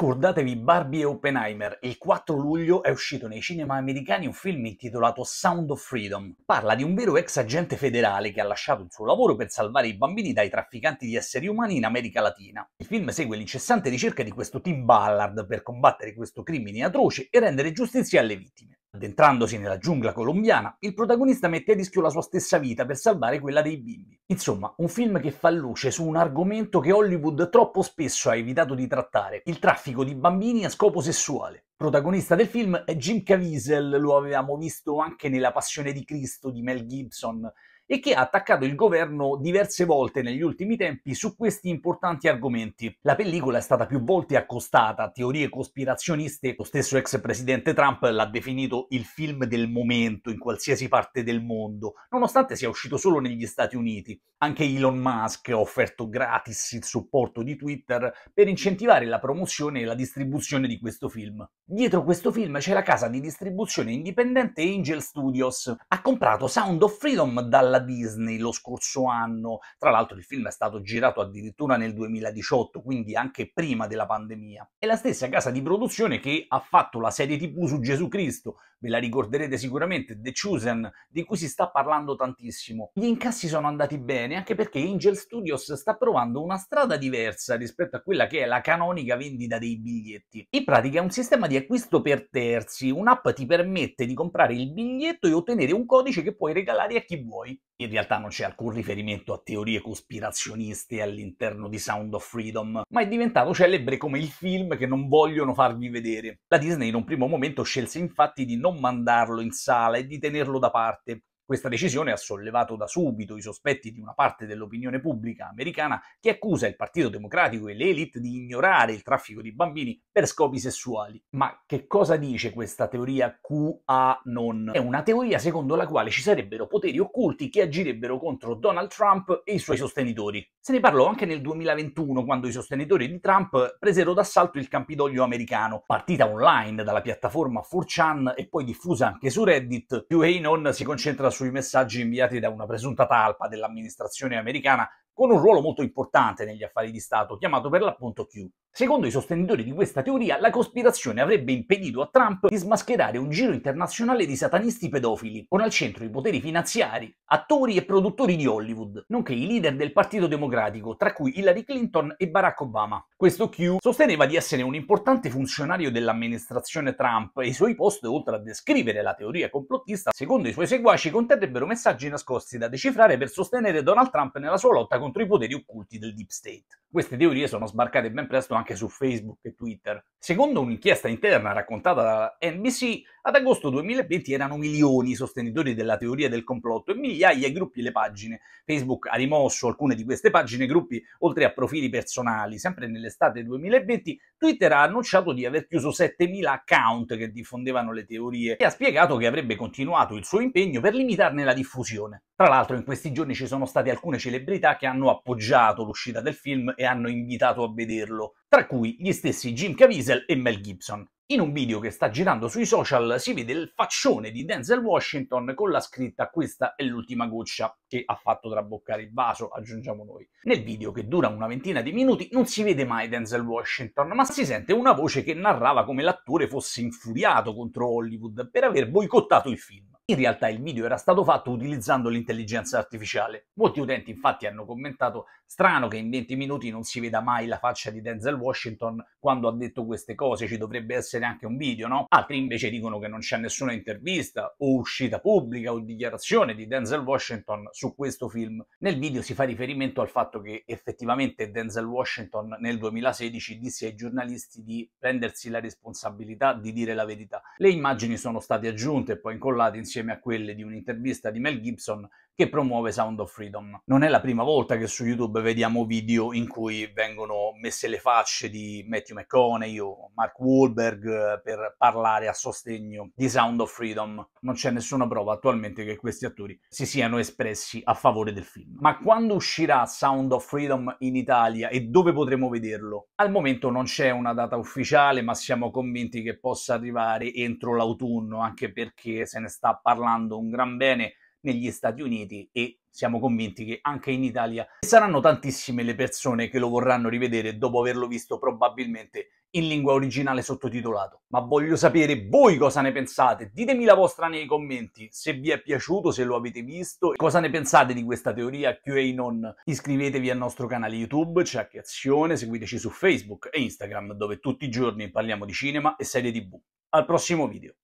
Scordatevi Barbie e Oppenheimer. Il 4 luglio è uscito nei cinema americani un film intitolato Sound of Freedom. Parla di un vero ex agente federale che ha lasciato il suo lavoro per salvare i bambini dai trafficanti di esseri umani in America Latina. Il film segue l'incessante ricerca di questo Tim Ballard per combattere questo crimine atroce e rendere giustizia alle vittime. Addentrandosi nella giungla colombiana, il protagonista mette a rischio la sua stessa vita per salvare quella dei bimbi. Insomma, un film che fa luce su un argomento che Hollywood troppo spesso ha evitato di trattare, il traffico di bambini a scopo sessuale. Protagonista del film è Jim Caviezel, lo avevamo visto anche nella Passione di Cristo di Mel Gibson, e che ha attaccato il governo diverse volte negli ultimi tempi su questi importanti argomenti. La pellicola è stata più volte accostata a teorie cospirazioniste, lo stesso ex presidente Trump l'ha definito il film del momento in qualsiasi parte del mondo, nonostante sia uscito solo negli Stati Uniti. Anche Elon Musk ha offerto gratis il supporto di Twitter per incentivare la promozione e la distribuzione di questo film. Dietro questo film c'è la casa di distribuzione indipendente Angel Studios. Ha comprato Sound of Freedom dalla dalla Disney lo scorso anno. Tra l'altro il film è stato girato addirittura nel 2018, quindi anche prima della pandemia. È la stessa casa di produzione che ha fatto la serie TV su Gesù Cristo, ve la ricorderete sicuramente, The Chosen, di cui si sta parlando tantissimo. Gli incassi sono andati bene anche perché Angel Studios sta provando una strada diversa rispetto a quella che è la canonica vendita dei biglietti. In pratica è un sistema di acquisto per terzi, un'app ti permette di comprare il biglietto e ottenere un codice che puoi regalare a chi vuoi. In realtà non c'è alcun riferimento a teorie cospirazioniste all'interno di Sound of Freedom, ma è diventato celebre come il film che non vogliono farvi vedere. La Disney in un primo momento scelse infatti di non mandarlo in sala e di tenerlo da parte, questa decisione ha sollevato da subito i sospetti di una parte dell'opinione pubblica americana che accusa il Partito Democratico e l'elite di ignorare il traffico di bambini per scopi sessuali. Ma che cosa dice questa teoria QAnon? È una teoria secondo la quale ci sarebbero poteri occulti che agirebbero contro Donald Trump e i suoi sostenitori. Se ne parlò anche nel 2021 quando i sostenitori di Trump presero d'assalto il Campidoglio americano, partita online dalla piattaforma 4chan e poi diffusa anche su Reddit. QAnon si concentra su sui messaggi inviati da una presunta talpa dell'amministrazione americana con un ruolo molto importante negli affari di Stato, chiamato per l'appunto Q. Secondo i sostenitori di questa teoria, la cospirazione avrebbe impedito a Trump di smascherare un giro internazionale di satanisti pedofili, con al centro i poteri finanziari, attori e produttori di Hollywood, nonché i leader del Partito Democratico, tra cui Hillary Clinton e Barack Obama. Questo Q sosteneva di essere un importante funzionario dell'amministrazione Trump e i suoi post, oltre a descrivere la teoria complottista, secondo i suoi seguaci conterrebbero messaggi nascosti da decifrare per sostenere Donald Trump nella sua lotta contro i poteri occulti del Deep State. Queste teorie sono sbarcate ben presto anche anche su Facebook e Twitter. Secondo un'inchiesta interna raccontata da NBC, ad agosto 2020 erano milioni i sostenitori della teoria del complotto e migliaia i gruppi e le pagine. Facebook ha rimosso alcune di queste pagine e gruppi, oltre a profili personali. Sempre nell'estate 2020, Twitter ha annunciato di aver chiuso 7.000 account che diffondevano le teorie e ha spiegato che avrebbe continuato il suo impegno per limitarne la diffusione. Tra l'altro, in questi giorni ci sono state alcune celebrità che hanno appoggiato l'uscita del film e hanno invitato a vederlo tra cui gli stessi Jim Caviezel e Mel Gibson. In un video che sta girando sui social si vede il faccione di Denzel Washington con la scritta questa è l'ultima goccia che ha fatto traboccare il vaso, aggiungiamo noi. Nel video che dura una ventina di minuti non si vede mai Denzel Washington, ma si sente una voce che narrava come l'attore fosse infuriato contro Hollywood per aver boicottato il film. In realtà il video era stato fatto utilizzando l'intelligenza artificiale. Molti utenti infatti hanno commentato strano che in 20 minuti non si veda mai la faccia di Denzel Washington quando ha detto queste cose, ci dovrebbe essere anche un video, no? Altri invece dicono che non c'è nessuna intervista o uscita pubblica o dichiarazione di Denzel Washington su questo film. Nel video si fa riferimento al fatto che effettivamente Denzel Washington nel 2016 disse ai giornalisti di prendersi la responsabilità di dire la verità. Le immagini sono state aggiunte e poi incollate insieme insieme a quelle di un'intervista di Mel Gibson che promuove Sound of Freedom. Non è la prima volta che su YouTube vediamo video in cui vengono messe le facce di Matthew McConaughey o Mark Wahlberg eh, per parlare a sostegno di Sound of Freedom. Non c'è nessuna prova attualmente che questi attori si siano espressi a favore del film. Ma quando uscirà Sound of Freedom in Italia e dove potremo vederlo? Al momento non c'è una data ufficiale, ma siamo convinti che possa arrivare entro l'autunno, anche perché se ne sta parlando un gran bene negli Stati Uniti e siamo convinti che anche in Italia saranno tantissime le persone che lo vorranno rivedere dopo averlo visto probabilmente in lingua originale sottotitolato. Ma voglio sapere voi cosa ne pensate, ditemi la vostra nei commenti, se vi è piaciuto, se lo avete visto, cosa ne pensate di questa teoria QAnon. Iscrivetevi al nostro canale YouTube, c'è Acchiazione, seguiteci su Facebook e Instagram dove tutti i giorni parliamo di cinema e serie tv. Al prossimo video!